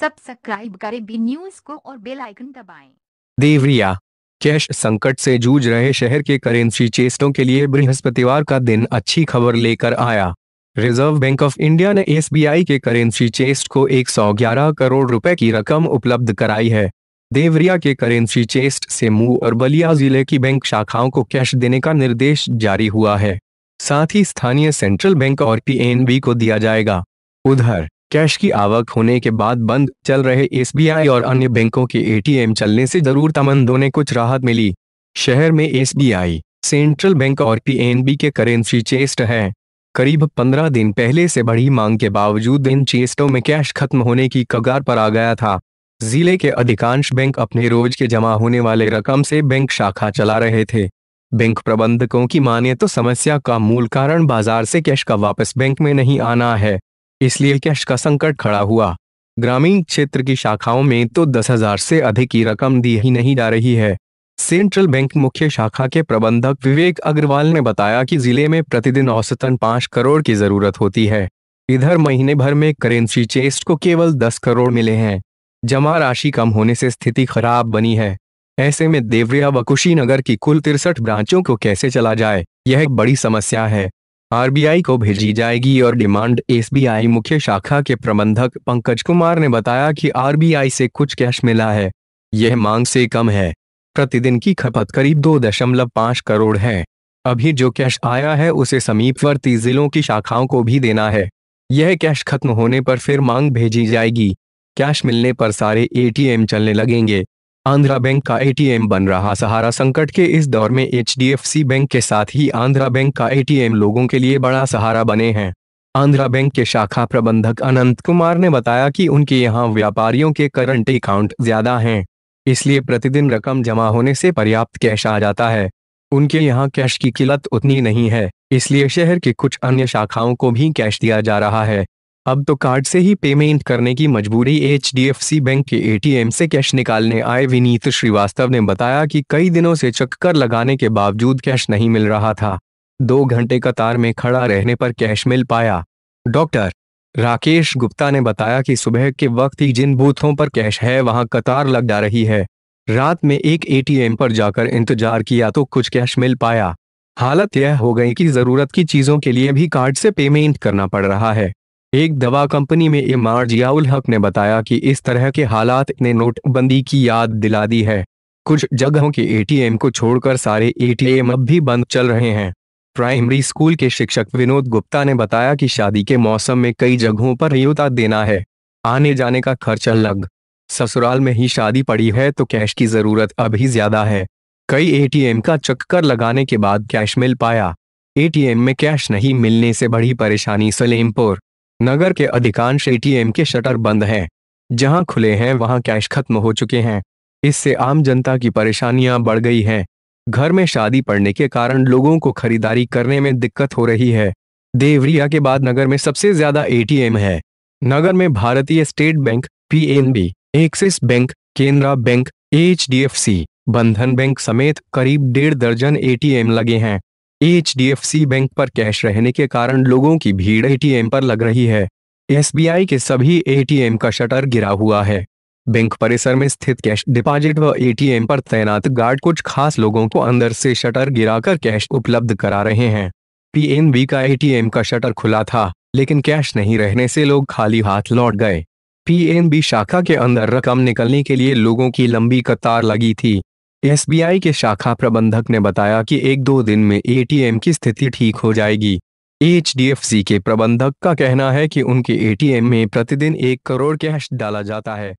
Subscribe करें B news को और बेल आइकन दबाएं। देवरिया कैश संकट से जूझ रहे शहर के करेंसी चेस्टों के लिए बृहस्पतिवार का दिन अच्छी खबर लेकर आया रिजर्व बैंक ऑफ इंडिया ने एसबीआई के करेंसी चेस्ट को 111 करोड़ रुपए की रकम उपलब्ध कराई है देवरिया के करेंसी चेस्ट से मुंह और बलिया जिले की बैंक शाखाओं को कैश देने का निर्देश जारी हुआ है साथ ही स्थानीय सेंट्रल बैंक और पीएनबी को दिया जाएगा उधर कैश की आवक होने के बाद बंद चल रहे एसबीआई और अन्य बैंकों के एटीएम चलने से जरूरतमंदों ने कुछ राहत मिली शहर में एसबीआई सेंट्रल बैंक और पीएनबी के करेंसी चेस्ट हैं करीब पंद्रह दिन पहले से बढ़ी मांग के बावजूद इन चेस्टों में कैश खत्म होने की कगार पर आ गया था जिले के अधिकांश बैंक अपने रोज के जमा होने वाले रकम से बैंक शाखा चला रहे थे बैंक प्रबंधकों की माने तो समस्या का मूल कारण बाजार से कैश का वापस बैंक में नहीं आना है इसलिए कैश का संकट खड़ा हुआ ग्रामीण क्षेत्र की शाखाओं में तो दस हजार से अधिक की रकम दी ही नहीं जा रही है सेंट्रल बैंक मुख्य शाखा के प्रबंधक विवेक अग्रवाल ने बताया कि जिले में प्रतिदिन औसतन पांच करोड़ की जरूरत होती है इधर महीने भर में करेंसी चेस्ट को केवल दस करोड़ मिले हैं जमा राशि कम होने से स्थिति खराब बनी है ऐसे में देवरिया व कुशीनगर की कुल तिरसठ ब्रांचों को कैसे चला जाए यह एक बड़ी समस्या है आरबीआई को भेजी जाएगी और डिमांड एसबीआई मुख्य शाखा के प्रबंधक पंकज कुमार ने बताया कि आरबीआई से कुछ कैश मिला है यह मांग से कम है प्रतिदिन की खपत करीब दो दशमलव पांच करोड़ है अभी जो कैश आया है उसे समीपवर्ती जिलों की शाखाओं को भी देना है यह कैश खत्म होने पर फिर मांग भेजी जाएगी कैश मिलने पर सारे एटीएम चलने लगेंगे आंध्रा बैंक का एटीएम बन रहा सहारा संकट के इस दौर में एचडीएफसी बैंक के साथ ही आंध्रा बैंक का एटीएम लोगों के लिए बड़ा सहारा बने हैं आंध्रा बैंक के शाखा प्रबंधक अनंत कुमार ने बताया कि उनके यहाँ व्यापारियों के करंट अकाउंट ज्यादा हैं इसलिए प्रतिदिन रकम जमा होने से पर्याप्त कैश आ जाता है उनके यहाँ कैश की किल्लत उतनी नहीं है इसलिए शहर के कुछ अन्य शाखाओं को भी कैश दिया जा रहा है अब तो कार्ड से ही पेमेंट करने की मजबूरी एच बैंक के एटीएम से कैश निकालने आए विनीत श्रीवास्तव ने बताया कि कई दिनों से चक्कर लगाने के बावजूद कैश नहीं मिल रहा था दो घंटे कतार में खड़ा रहने पर कैश मिल पाया डॉक्टर राकेश गुप्ता ने बताया कि सुबह के वक्त ही जिन बूथों पर कैश है वहां कतार लग जा रही है रात में एक एटीएम पर जाकर इंतजार किया तो कुछ कैश मिल पाया हालत यह हो गई कि जरूरत की चीजों के लिए भी कार्ड से पेमेंट करना पड़ रहा है एक दवा कंपनी में इमार जियाउल हक ने बताया कि इस तरह के हालात ने नोटबंदी की याद दिला दी है कुछ जगहों के एटीएम को छोड़कर सारे एटीएम अब भी बंद चल रहे हैं प्राइमरी स्कूल के शिक्षक विनोद गुप्ता ने बताया कि शादी के मौसम में कई जगहों पर रियोता देना है आने जाने का खर्च अलग ससुराल में ही शादी पड़ी है तो कैश की जरूरत अभी ज्यादा है कई एटीएम का चक्कर लगाने के बाद कैश मिल पाया एटीएम में कैश नहीं मिलने से बड़ी परेशानी सलेमपुर नगर के अधिकांश एटीएम के शटर बंद हैं जहां खुले हैं वहां कैश खत्म हो चुके हैं इससे आम जनता की परेशानियां बढ़ गई हैं घर में शादी पड़ने के कारण लोगों को खरीदारी करने में दिक्कत हो रही है देवरिया के बाद नगर में सबसे ज्यादा एटीएम है नगर में Bharatiya state bank PNB, Axis bank Canara bank HDFC, Bandhan bank समेत करीब डेढ़ दर्जन एटीएम लगे हैं एच बैंक पर कैश रहने के कारण लोगों की भीड़ एटीएम पर लग रही है एसबीआई के सभी एटीएम का शटर गिरा हुआ है बैंक परिसर में स्थित कैश डिपॉजिट व एटीएम पर तैनात गार्ड कुछ खास लोगों को अंदर से शटर गिराकर कैश उपलब्ध करा रहे हैं पीएनबी का एटीएम का शटर खुला था लेकिन कैश नहीं रहने से लोग खाली हाथ लौट गए पीएनबी शाखा के अंदर रकम निकलने के लिए लोगों की लंबी कतार लगी थी एसबीआई के शाखा प्रबंधक ने बताया कि एक दो दिन में एटीएम की स्थिति ठीक हो जाएगी एचडीएफसी के प्रबंधक का कहना है कि उनके एटीएम में प्रतिदिन एक करोड़ कैश डाला जाता है